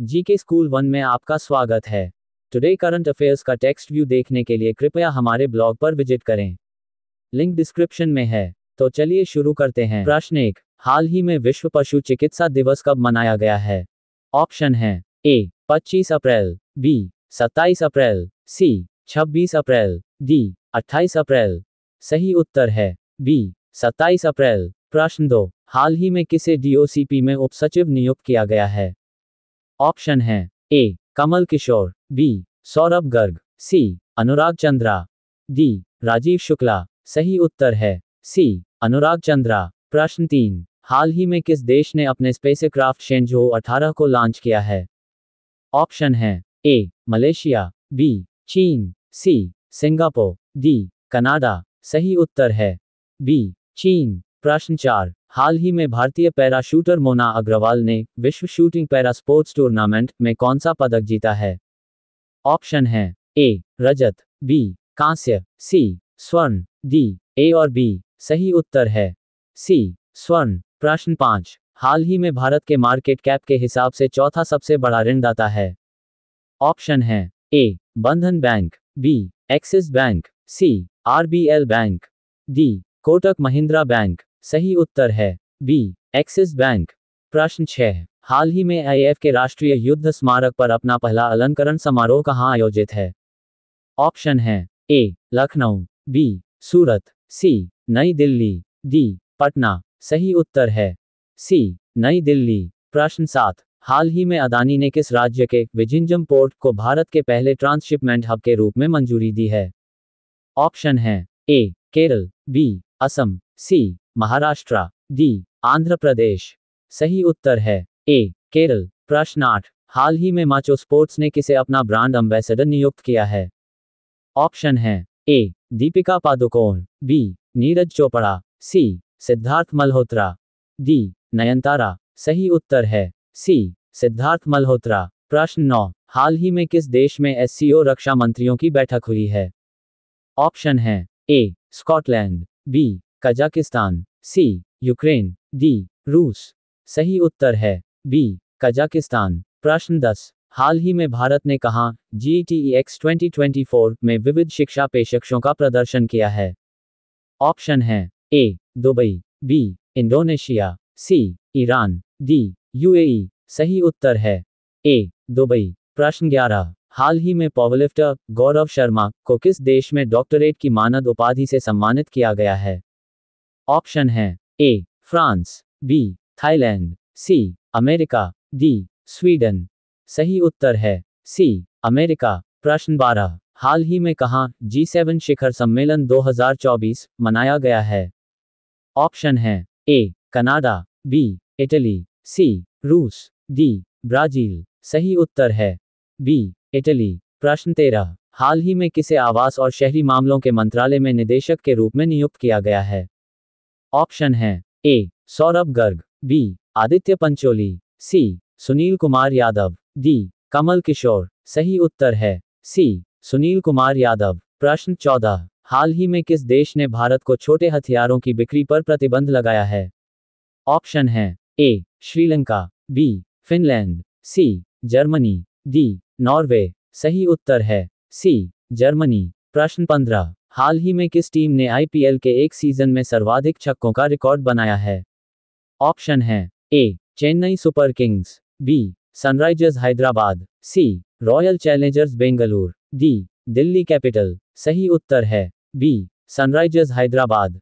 GK school one में आपका स्वागत है टुडे करंट अफेयर्स का टेक्स्ट व्यू देखने के लिए कृपया हमारे ब्लॉग पर विजिट करें लिंक डिस्क्रिप्शन में है तो चलिए शुरू करते हैं प्रश्न एक हाल ही में विश्व पशु चिकित्सा दिवस कब मनाया गया है ऑप्शन है ए 25 अप्रैल बी 27 अप्रैल सी 26 अप्रैल डी 28 अप्रैल सही उत्तर है बी 27 अप्रैल प्रश्न दो हाल ही में किसे डीओसीपी में उप सचिव नियुक्त किया गया है ऑप्शन है A Kamal Kishore B Saurabh Garg C Anurag Chandra D Rajiv Shukla सही उत्तर है सी अनुराग चंद्रा प्रश्न तीन हाल ही में किस देश ने अपने स्पेसक्राफ्ट शेंजो 18 को लॉन्च किया है ऑप्शन है ए मलेशिया बी चीन सी सिंगापुर डी कनाडा सही उत्तर है बी चीन प्रश्न चार हाल ही में भारतीय पैरा शूटर मोना अग्रवाल ने विश्व शूटिंग पैरा स्पोर्ट्स टूर्नामेंट में कौन सा पदक जीता है ऑप्शन है ए रजत बी कांस्य सी स्वर्ण डी ए और बी सही उत्तर है सी स्वर्ण प्रश्न पांच हाल ही में भारत के मार्केट कैप के हिसाब से चौथा सबसे बड़ा ऋणदाता है ऑप्शन है A Bandhan bank B Axis bank C RBL bank D Kotak Mahindra bank सही उत्तर है बी एक्सिस बैंक प्रश्न छह हाल ही में आईएफ के राष्ट्रीय युद्ध स्मारक पर अपना पहला अलंकरण समारोह कहाँ आयोजित है ऑप्शन है ए लखनऊ बी सूरत सी नई दिल्ली डी पटना सही उत्तर है सी नई दिल्ली प्रश्न सात हाल ही में अदानी ने किस राज्य के विजिंजम पोर्ट को भारत के पहले ट्रांसशिपमेंट हब के रूप में मंजूरी दी है ऑप्शन है A Kerala B Assam C Maharashtra D Andhra Pradesh सही उत्तर है ए केरल प्रश्न आठ हाल ही में माचो स्पोर्ट्स ने किसे अपना ब्रांड एम्बेसडर नियुक्त किया है ऑप्शन है A Deepika Padukone B Neeraj Chopra C Siddharth Malhotra D Nayanthara सही उत्तर है सी सिद्धार्थ मल्होत्रा प्रश्न नौ हाल ही में किस देश में एस रक्षा मंत्रियों की बैठक हुई है ऑप्शन है A Scotland B Kazakhstan C Ukraine D रूस सही उत्तर है बी कजाकिस्तान प्रश्न दस हाल ही में भारत ने कहा G T X twenty twenty four में विविध शिक्षा पेशकशों का प्रदर्शन किया है ऑप्शन है A Dubai B Indonesia C Iran D UAE सही उत्तर है ए दुबई प्रश्न ग्यारह हाल ही में पॉवरलिफ्टर गौरव शर्मा को किस देश में डॉक्टरेट की मानद उपाधि से सम्मानित किया गया है ऑप्शन है A France B Thailand C America D Sweden सही उत्तर है सी अमेरिका प्रश्न बारह हाल ही में कहा जी सेवन शिखर सम्मेलन 2024 मनाया गया है ऑप्शन है A Canada B Italy C रूस डी ब्राजील सही उत्तर है बी इटली प्रश्न तेरह हाल ही में किसे आवास और शहरी मामलों के मंत्रालय में निदेशक के रूप में नियुक्त किया गया है ऑप्शन है A Saurabh Garg B Aditya Pancholi C Sunil Kumar Yadav D Kamal Kishore सही उत्तर है सी सुनील कुमार यादव प्रश्न चौदह हाल ही में किस देश ने भारत को छोटे हथियारों की बिक्री पर प्रतिबंध लगाया है ऑप्शन है A Sri Lanka B Finland C Germany D Norway सही उत्तर है सी जर्मनी प्रश्न पंद्रह हाल ही में किस टीम ने आईपीएल के एक सीजन में सर्वाधिक छक्कों का रिकॉर्ड बनाया है ऑप्शन है A Chennai Super Kings B Sunrisers Hyderabad C Royal Challengers Bengaluru D Delhi Capital सही उत्तर है बी सनराइजर्स हैदराबाद